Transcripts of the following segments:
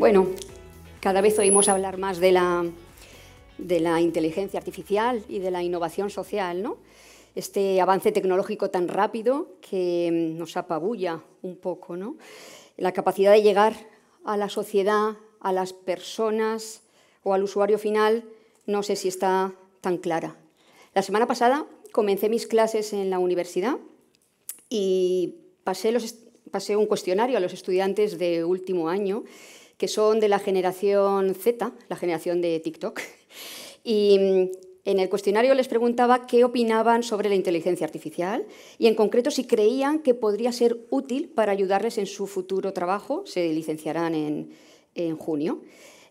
Bueno, cada vez oímos hablar más de la, inteligencia artificial y de la innovación social, ¿no? Este avance tecnológico tan rápido que mm, nos apabulla un poco, ¿no? La capacidad de llegar a la sociedad, a las personas o al usuario final, no sé si está tan clara. La semana pasada comencé mis clases en la universidad y pasé, pasé un cuestionario a los estudiantes de último año que son de la generación Z, la generación de TikTok. Y mm, en el cuestionario les preguntaba qué opinaban sobre la inteligencia artificial y en concreto si creían que podría ser útil para ayudarles en su futuro trabajo. Se licenciarán en, junio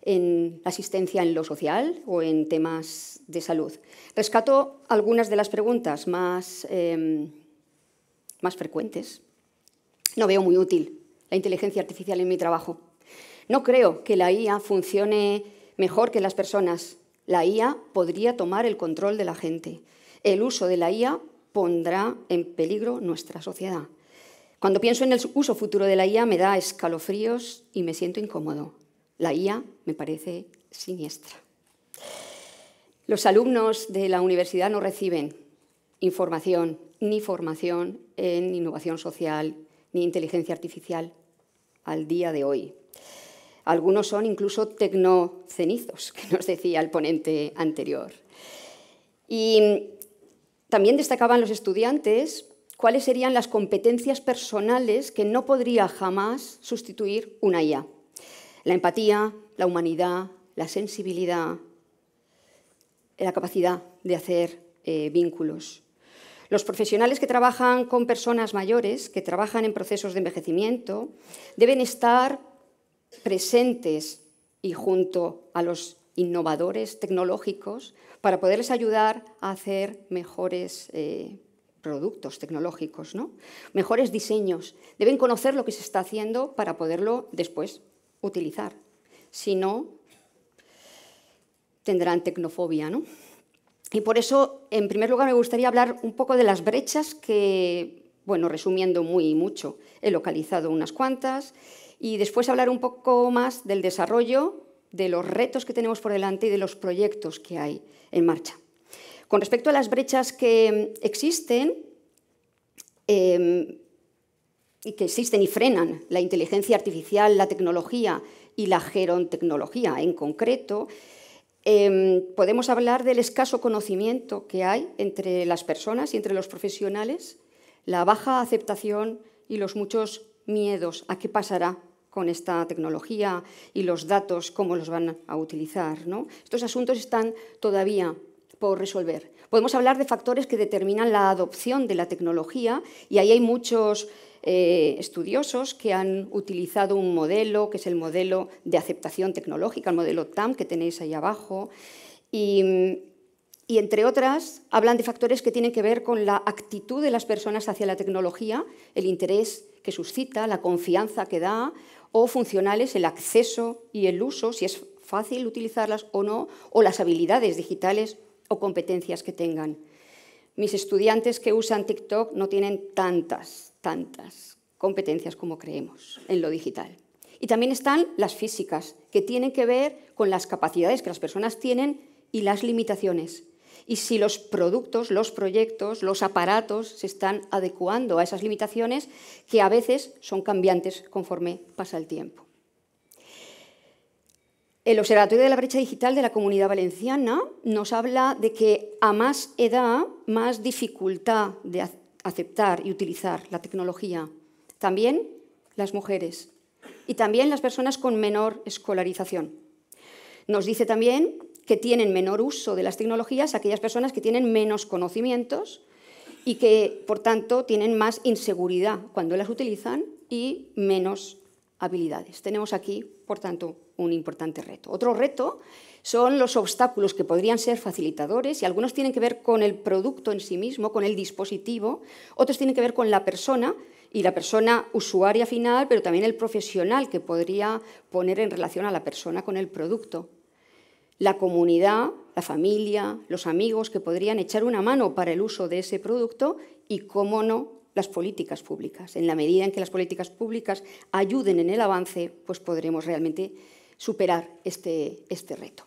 en asistencia en lo social o en temas de salud. Rescato algunas de las preguntas más, em, más frecuentes. No veo muy útil la inteligencia artificial en mi trabajo. No creo que la IA funcione mejor que las personas. La IA podría tomar el control de la gente. El uso de la IA pondrá en peligro nuestra sociedad. Cuando pienso en el uso futuro de la IA me da escalofríos y me siento incómodo. La IA me parece siniestra. Los alumnos de la universidad no reciben información ni formación en innovación social ni inteligencia artificial al día de hoy. Algunos son incluso tecnocenizos, que nos decía el ponente anterior. Y también destacaban los estudiantes cuáles serían las competencias personales que no podría jamás sustituir una IA. La empatía, la humanidad, la sensibilidad, la capacidad de hacer eh, vínculos. Los profesionales que trabajan con personas mayores, que trabajan en procesos de envejecimiento, deben estar presentes y junto a los innovadores tecnológicos para poderles ayudar a hacer mejores eh, productos tecnológicos, ¿no? mejores diseños. Deben conocer lo que se está haciendo para poderlo después utilizar. Si no, tendrán tecnofobia. Y por eso, en primer lugar, me gustaría hablar un poco de las brechas que, bueno, resumiendo muy mucho, he localizado unas cuantas y después hablar un poco más del desarrollo, de los retos que tenemos por delante y de los proyectos que hay en marcha. Con respecto a las brechas que existen em, y que existen y frenan la inteligencia artificial, la tecnología y la gerontecnología en concreto, em, podemos hablar del escaso conocimiento que hay entre las personas y entre los profesionales, la baja aceptación y los muchos miedos a qué pasará con esta tecnología y los datos, cómo los van a utilizar. Estos asuntos están todavía por resolver. Podemos hablar de factores que determinan la adopción de la tecnología y ahí hay muchos eh, estudiosos que han utilizado un modelo, que es el modelo de aceptación tecnológica, el modelo TAM que tenéis ahí abajo, y entre otras hablan de factores que tienen que ver con la actitud de las personas hacia la tecnología, el interés que suscita, la confianza que da o funcionales el acceso y el uso, si es fácil utilizarlas o no, o las habilidades digitales o competencias que tengan. Mis estudiantes que usan TikTok no tienen tantas, tantas competencias como creemos en lo digital. Y también están las físicas, que tienen que ver con las capacidades que las personas tienen y las limitaciones y si los productos, los proyectos, los aparatos se están adecuando a esas limitaciones que a veces son cambiantes conforme pasa el tiempo. El Observatorio de la Brecha Digital de la Comunidad Valenciana nos habla de que a más edad, más dificultad de aceptar y utilizar la tecnología. También las mujeres y también las personas con menor escolarización. Nos dice también que tienen menor uso de las tecnologías, aquellas personas que tienen menos conocimientos y que, por tanto, tienen más inseguridad cuando las utilizan y menos habilidades. Tenemos aquí, por tanto, un importante reto. Otro reto son los obstáculos que podrían ser facilitadores y algunos tienen que ver con el producto en sí mismo, con el dispositivo, otros tienen que ver con la persona y la persona usuaria final, pero también el profesional que podría poner en relación a la persona con el producto la comunidad, la familia, los amigos que podrían echar una mano para el uso de ese producto y, cómo no, las políticas públicas. En la medida en que las políticas públicas ayuden en el avance, pues podremos realmente superar este, este reto.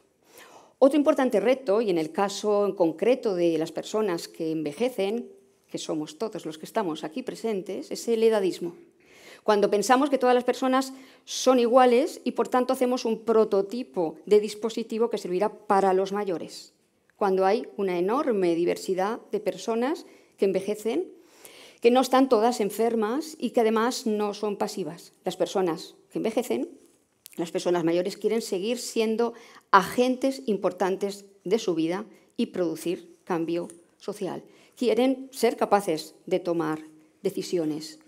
Otro importante reto, y en el caso en concreto de las personas que envejecen, que somos todos los que estamos aquí presentes, es el edadismo. Cuando pensamos que todas las personas son iguales y por tanto hacemos un prototipo de dispositivo que servirá para los mayores, cuando hay una enorme diversidad de personas que envejecen, que no están todas enfermas y que además no son pasivas. Las personas que envejecen, las personas mayores quieren seguir siendo agentes importantes de su vida y producir cambio social. Quieren ser capaces de tomar decisiones.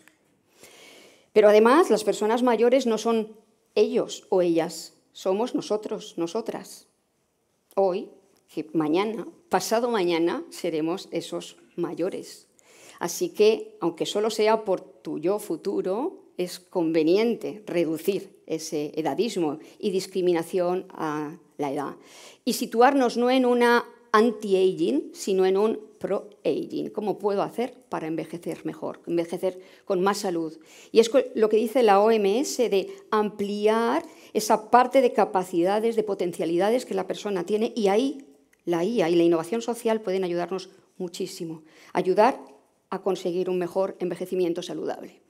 Pero además las personas mayores no son ellos o ellas, somos nosotros, nosotras. Hoy, mañana, pasado mañana, seremos esos mayores. Así que, aunque solo sea por tu yo futuro, es conveniente reducir ese edadismo y discriminación a la edad y situarnos no en una anti-aging, sino en un pro-aging, cómo puedo hacer para envejecer mejor, envejecer con más salud. Y es lo que dice la OMS de ampliar esa parte de capacidades, de potencialidades que la persona tiene y ahí la IA y la innovación social pueden ayudarnos muchísimo, ayudar a conseguir un mejor envejecimiento saludable.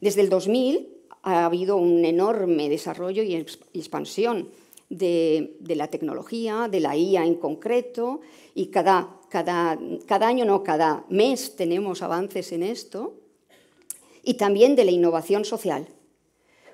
Desde el 2000 ha habido un enorme desarrollo y expansión de, la tecnología, de la IA en concreto, y cada cada, año, no, cada mes tenemos avances en esto, y también de la innovación social.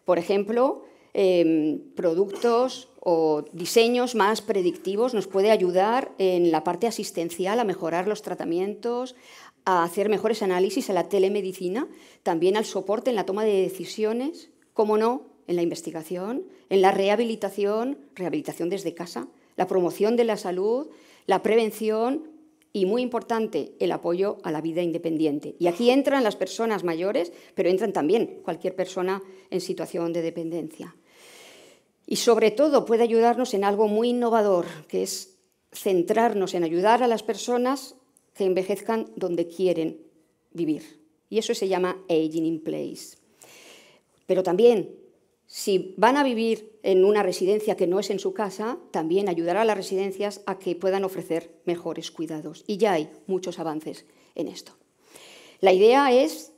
Por ejemplo, em, productos o diseños más predictivos nos puede ayudar en la parte asistencial a mejorar los tratamientos, a hacer mejores análisis a la telemedicina, también al soporte en la toma de decisiones, como no, en la investigación, en la rehabilitación, rehabilitación desde casa, la promoción de la salud, la prevención, y muy importante, el apoyo a la vida independiente. Y aquí entran las personas mayores, pero entran también cualquier persona en situación de dependencia. Y sobre todo puede ayudarnos en algo muy innovador, que es centrarnos en ayudar a las personas que envejezcan donde quieren vivir. Y eso se llama aging in place. Pero también si van a vivir en una residencia que no es en su casa, también ayudará a las residencias a que puedan ofrecer mejores cuidados. Y ya hay muchos avances en esto. La idea es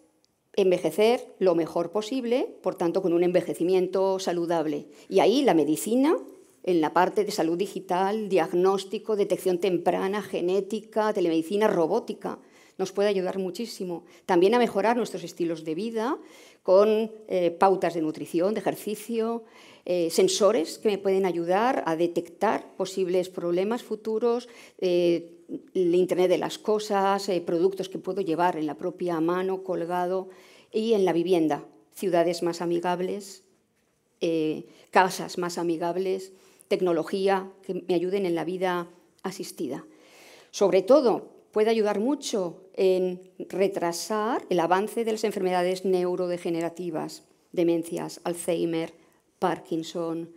envejecer lo mejor posible, por tanto, con un envejecimiento saludable. Y ahí la medicina, en la parte de salud digital, diagnóstico, detección temprana, genética, telemedicina, robótica, nos puede ayudar muchísimo. También a mejorar nuestros estilos de vida, con eh, pautas de nutrición, de ejercicio, eh, sensores que me pueden ayudar a detectar posibles problemas futuros, eh, el Internet de las Cosas, productos que puedo llevar en la propia mano, colgado, y en la vivienda, ciudades más amigables, casas más amigables, tecnología que me ayuden en la vida asistida. Sobre todo, puede ayudar mucho en retrasar el avance de las enfermedades neurodegenerativas, demencias, Alzheimer, Parkinson,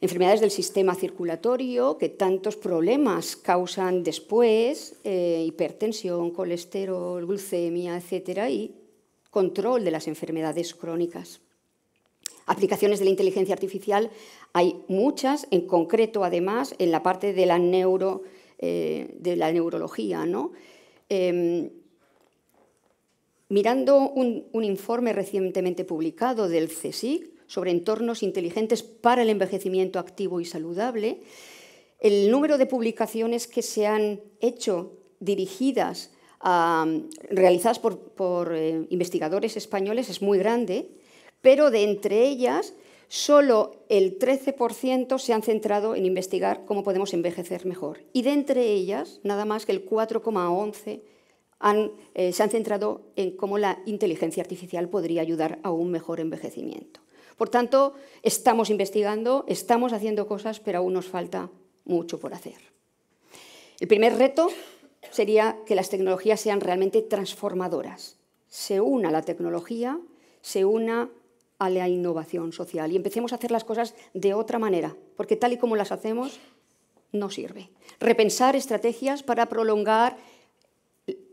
enfermedades del sistema circulatorio que tantos problemas causan después, eh, hipertensión, colesterol, glucemia, etcétera, y control de las enfermedades crónicas. Aplicaciones de la inteligencia artificial hay muchas, en concreto además en la parte de la neuro eh, de la neurología, ¿no? Em, mirando un, informe recientemente publicado del CSIC sobre entornos inteligentes para el envejecimiento activo y saludable, el número de publicaciones que se han hecho dirigidas a, realizadas por, eh, investigadores españoles es muy grande, pero de entre ellas solo el 13% se han centrado en investigar cómo podemos envejecer mejor. Y de entre ellas, nada más que el 4,11% eh, se han centrado en cómo la inteligencia artificial podría ayudar a un mejor envejecimiento. Por tanto, estamos investigando, estamos haciendo cosas, pero aún nos falta mucho por hacer. El primer reto sería que las tecnologías sean realmente transformadoras. Se una la tecnología, se una a la innovación social y empecemos a hacer las cosas de otra manera, porque tal y como las hacemos, no sirve. Repensar estrategias para prolongar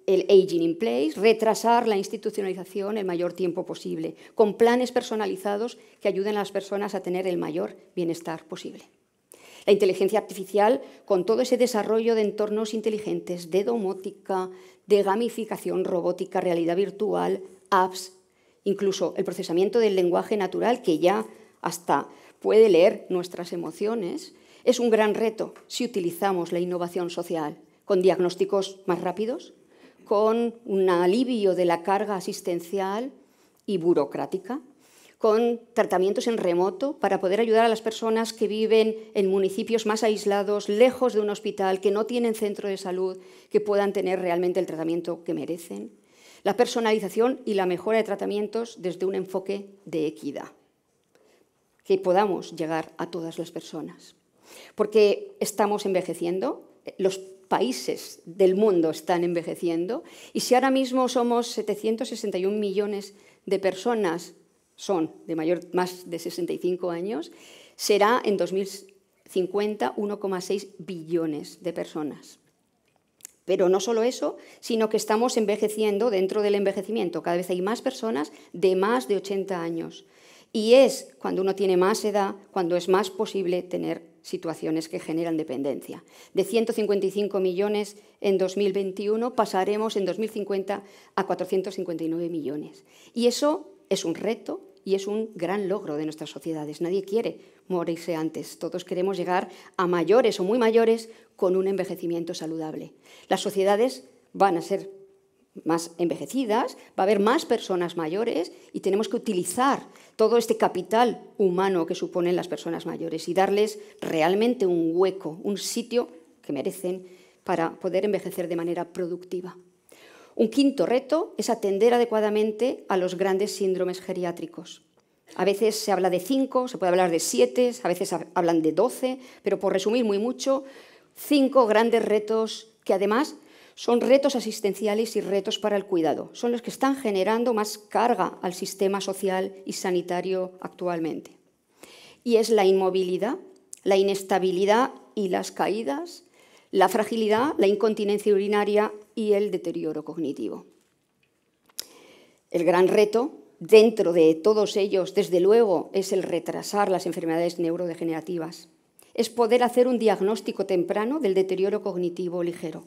el aging in place, retrasar la institucionalización el mayor tiempo posible, con planes personalizados que ayuden a las personas a tener el mayor bienestar posible. La inteligencia artificial, con todo ese desarrollo de entornos inteligentes, de domótica, de gamificación robótica, realidad virtual, apps, incluso el procesamiento del lenguaje natural, que ya hasta puede leer nuestras emociones, es un gran reto si utilizamos la innovación social con diagnósticos más rápidos, con un alivio de la carga asistencial y burocrática, con tratamientos en remoto para poder ayudar a las personas que viven en municipios más aislados, lejos de un hospital, que no tienen centro de salud, que puedan tener realmente el tratamiento que merecen la personalización y la mejora de tratamientos desde un enfoque de equidad, que podamos llegar a todas las personas. Porque estamos envejeciendo, los países del mundo están envejeciendo y si ahora mismo somos 761 millones de personas son de mayor más de 65 años, será en 2050 1,6 billones de personas. Pero no solo eso, sino que estamos envejeciendo dentro del envejecimiento. Cada vez hay más personas de más de 80 años. Y es cuando uno tiene más edad, cuando es más posible tener situaciones que generan dependencia. De 155 millones en 2021 pasaremos en 2050 a 459 millones. Y eso es un reto, y es un gran logro de nuestras sociedades. Nadie quiere morirse antes. Todos queremos llegar a mayores o muy mayores con un envejecimiento saludable. Las sociedades van a ser más envejecidas, va a haber más personas mayores y tenemos que utilizar todo este capital humano que suponen las personas mayores y darles realmente un hueco, un sitio que merecen para poder envejecer de manera productiva. Un quinto reto es atender adecuadamente a los grandes síndromes geriátricos. A veces se habla de cinco, se puede hablar de siete, a veces hablan de doce, pero por resumir muy mucho, cinco grandes retos que además son retos asistenciales y retos para el cuidado. Son los que están generando más carga al sistema social y sanitario actualmente. Y es la inmovilidad, la inestabilidad y las caídas, la fragilidad, la incontinencia urinaria y el deterioro cognitivo. El gran reto dentro de todos ellos, desde luego, es el retrasar las enfermedades neurodegenerativas. Es poder hacer un diagnóstico temprano del deterioro cognitivo ligero.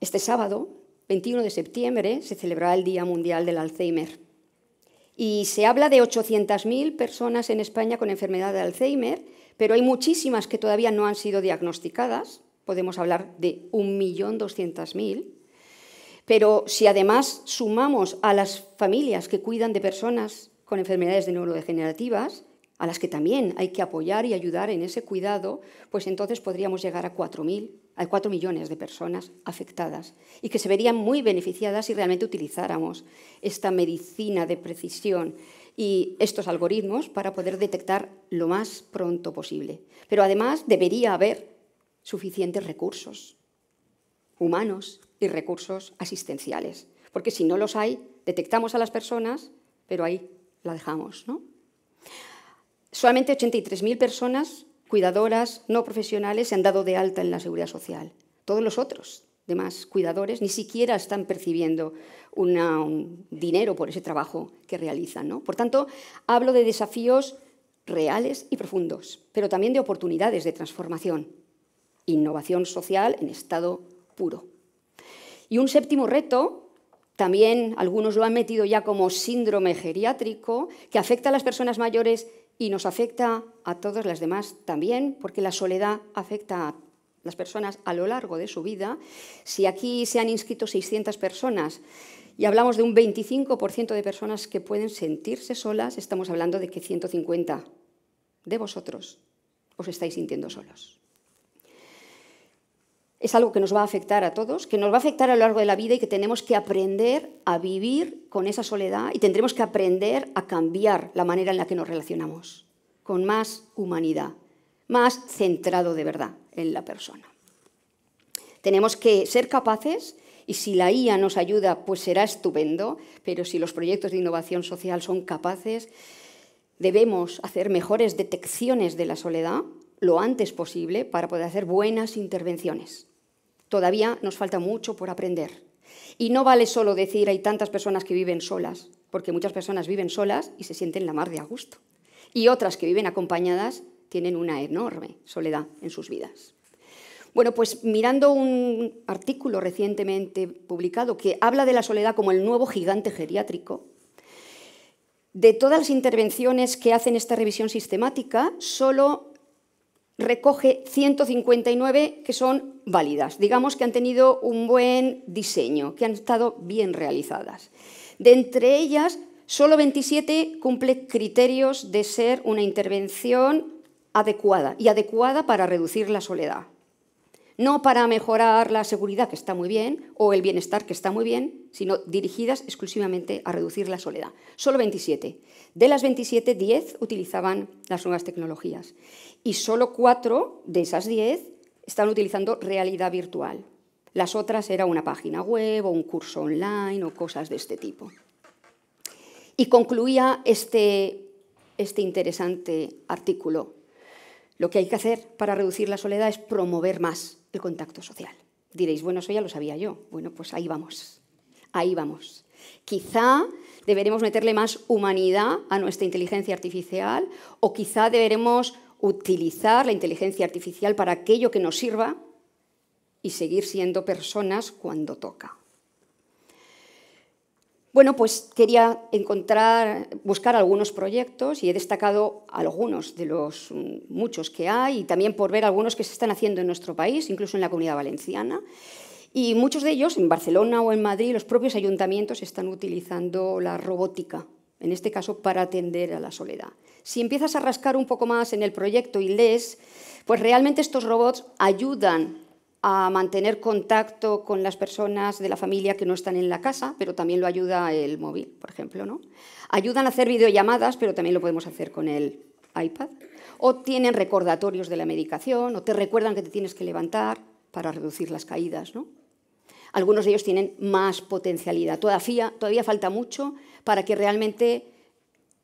Este sábado, 21 de septiembre, se celebrará el Día Mundial del Alzheimer. Y se habla de 800.000 personas en España con enfermedad de Alzheimer pero hay muchísimas que todavía no han sido diagnosticadas, podemos hablar de 1.200.000, pero si además sumamos a las familias que cuidan de personas con enfermedades de neurodegenerativas, a las que también hay que apoyar y ayudar en ese cuidado, pues entonces podríamos llegar a 4.000, a 4 millones de personas afectadas y que se verían muy beneficiadas si realmente utilizáramos esta medicina de precisión y estos algoritmos para poder detectar lo más pronto posible. Pero además debería haber suficientes recursos humanos y recursos asistenciales, porque si no los hay, detectamos a las personas, pero ahí la dejamos. ¿no? Solamente 83.000 personas cuidadoras no profesionales se han dado de alta en la seguridad social. Todos los otros demás cuidadores ni siquiera están percibiendo un dinero por ese trabajo que realizan. Por tanto, hablo de desafíos reales y profundos, pero también de oportunidades de transformación, innovación social en estado puro. Y un séptimo reto, también algunos lo han metido ya como síndrome geriátrico, que afecta a las personas mayores y nos afecta a todas las demás también, porque la soledad afecta a las personas a lo largo de su vida. Si aquí se han inscrito 600 personas y hablamos de un 25% de personas que pueden sentirse solas, estamos hablando de que 150 de vosotros os estáis sintiendo solos. Es algo que nos va a afectar a todos, que nos va a afectar a lo largo de la vida y que tenemos que aprender a vivir con esa soledad y tendremos que aprender a cambiar la manera en la que nos relacionamos, con más humanidad, más centrado de verdad en la persona. Tenemos que ser capaces y si la IA nos ayuda, pues será estupendo, pero si los proyectos de innovación social son capaces, debemos hacer mejores detecciones de la soledad lo antes posible para poder hacer buenas intervenciones. Todavía nos falta mucho por aprender. Y no vale solo decir hay tantas personas que viven solas, porque muchas personas viven solas y se sienten la mar de a gusto. Y otras que viven acompañadas tienen una enorme soledad en sus vidas. Bueno, pues mirando un artículo recientemente publicado que habla de la soledad como el nuevo gigante geriátrico, de todas las intervenciones que hacen esta revisión sistemática, solo recoge 159 que son válidas, digamos que han tenido un buen diseño, que han estado bien realizadas. De entre ellas, solo 27 cumple criterios de ser una intervención adecuada y adecuada para reducir la soledad. No para mejorar la seguridad, que está muy bien, o el bienestar, que está muy bien, sino dirigidas exclusivamente a reducir la soledad. Solo 27. De las 27, 10 utilizaban las nuevas tecnologías y solo 4 de esas 10 están utilizando realidad virtual. Las otras era una página web o un curso online o cosas de este tipo. Y concluía este, este interesante artículo lo que hay que hacer para reducir la soledad es promover más el contacto social. Diréis, bueno, eso ya lo sabía yo. Bueno, pues ahí vamos. Ahí vamos. Quizá deberemos meterle más humanidad a nuestra inteligencia artificial o quizá deberemos utilizar la inteligencia artificial para aquello que nos sirva y seguir siendo personas cuando toca. Bueno, pues quería encontrar, buscar algunos proyectos y he destacado algunos de los mm, muchos que hay y también por ver algunos que se están haciendo en nuestro país, incluso en la comunidad valenciana. Y muchos de ellos, en Barcelona o en Madrid, los propios ayuntamientos están utilizando la robótica, en este caso para atender a la soledad. Si empiezas a rascar un poco más en el proyecto y lees, pues realmente estos robots ayudan a mantener contacto con las personas de la familia que no están en la casa, pero también lo ayuda el móvil, por ejemplo. ¿no? Ayudan a hacer videollamadas, pero también lo podemos hacer con el iPad. O tienen recordatorios de la medicación, o te recuerdan que te tienes que levantar para reducir las caídas. Algunos de ellos tienen más potencialidad. Todavía, todavía falta mucho para que realmente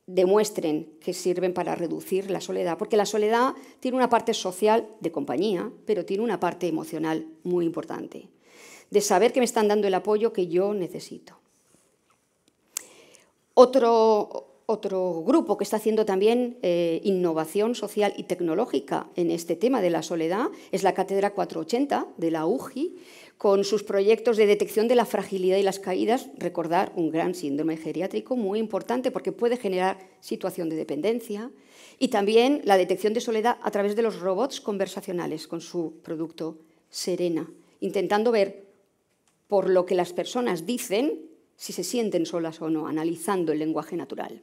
demuestren que sirven para reducir la soledad, porque la soledad tiene una parte social de compañía, pero tiene una parte emocional muy importante, de saber que me están dando el apoyo que yo necesito. Otro, otro grupo que está haciendo también eh, innovación social y tecnológica en este tema de la soledad es la Cátedra 480 de la UGI, con sus proyectos de detección de la fragilidad y las caídas, recordar un gran síndrome geriátrico muy importante porque puede generar situación de dependencia, y también la detección de soledad a través de los robots conversacionales con su producto Serena, intentando ver por lo que las personas dicen si se sienten solas o no, analizando el lenguaje natural.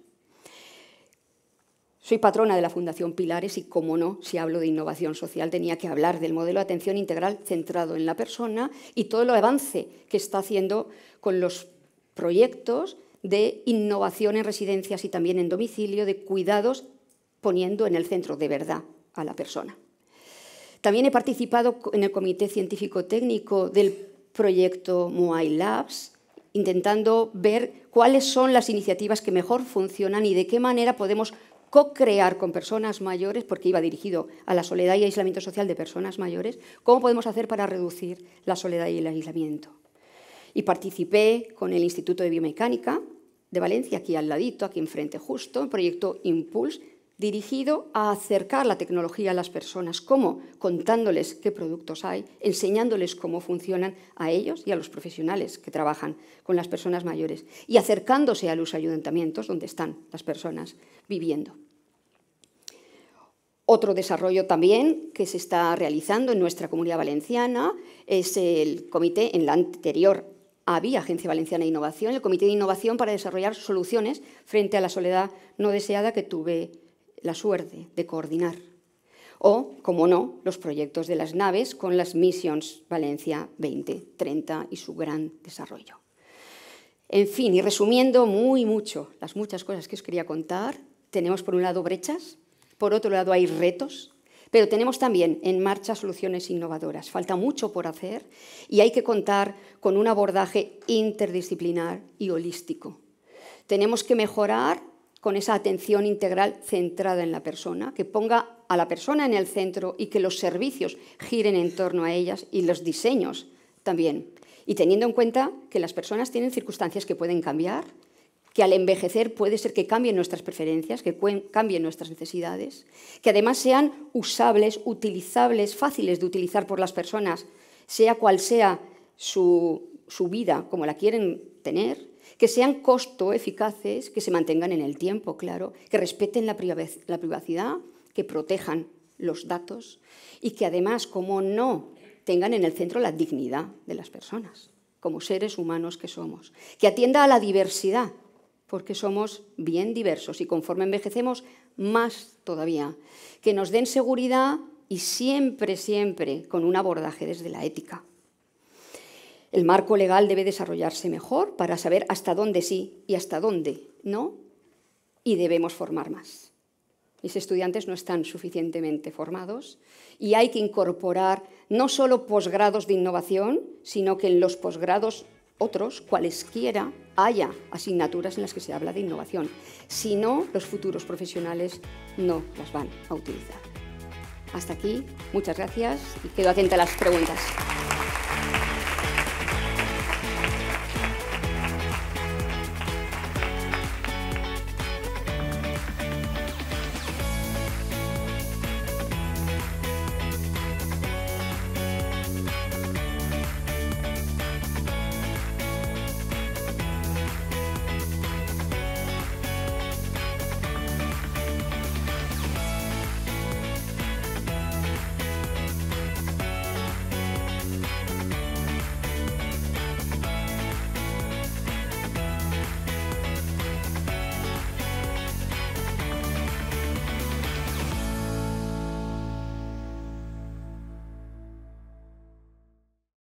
Soy patrona de la Fundación Pilares y, como no, si hablo de innovación social, tenía que hablar del modelo de atención integral centrado en la persona y todo el avance que está haciendo con los proyectos de innovación en residencias y también en domicilio, de cuidados poniendo en el centro de verdad a la persona. También he participado en el comité científico técnico del proyecto Moai Labs, intentando ver cuáles son las iniciativas que mejor funcionan y de qué manera podemos co-crear con personas mayores, porque iba dirigido a la soledad y aislamiento social de personas mayores, cómo podemos hacer para reducir la soledad y el aislamiento. Y participé con el Instituto de Biomecánica de Valencia, aquí al ladito, aquí enfrente justo, en proyecto Impulse, dirigido a acercar la tecnología a las personas, cómo contándoles qué productos hay, enseñándoles cómo funcionan a ellos y a los profesionales que trabajan con las personas mayores y acercándose a los ayuntamientos donde están las personas viviendo. Otro desarrollo también que se está realizando en nuestra comunidad valenciana es el comité, en la anterior había Agencia Valenciana de Innovación, el comité de innovación para desarrollar soluciones frente a la soledad no deseada que tuve la suerte de coordinar. O, como no, los proyectos de las naves con las Missions Valencia 2030 y su gran desarrollo. En fin, y resumiendo muy mucho las muchas cosas que os quería contar, tenemos por un lado brechas por otro lado, hay retos, pero tenemos también en marcha soluciones innovadoras. Falta mucho por hacer y hay que contar con un abordaje interdisciplinar y holístico. Tenemos que mejorar con esa atención integral centrada en la persona, que ponga a la persona en el centro y que los servicios giren en torno a ellas y los diseños también. Y teniendo en cuenta que las personas tienen circunstancias que pueden cambiar que al envejecer puede ser que cambien nuestras preferencias, que cambien nuestras necesidades, que además sean usables, utilizables, fáciles de utilizar por las personas, sea cual sea su, vida, como la quieren tener, que sean costo eficaces, que se mantengan en el tiempo, claro, que respeten la privacidad, que protejan los datos y que además, como no, tengan en el centro la dignidad de las personas, como seres humanos que somos, que atienda a la diversidad porque somos bien diversos y conforme envejecemos, más todavía. Que nos den seguridad y siempre, siempre con un abordaje desde la ética. El marco legal debe desarrollarse mejor para saber hasta dónde sí y hasta dónde no, y debemos formar más. Mis estudiantes no están suficientemente formados y hay que incorporar no solo posgrados de innovación, sino que en los posgrados otros, cualesquiera, haya asignaturas en las que se habla de innovación. Si no, los futuros profesionales no las van a utilizar. Hasta aquí, muchas gracias y quedo atenta a las preguntas.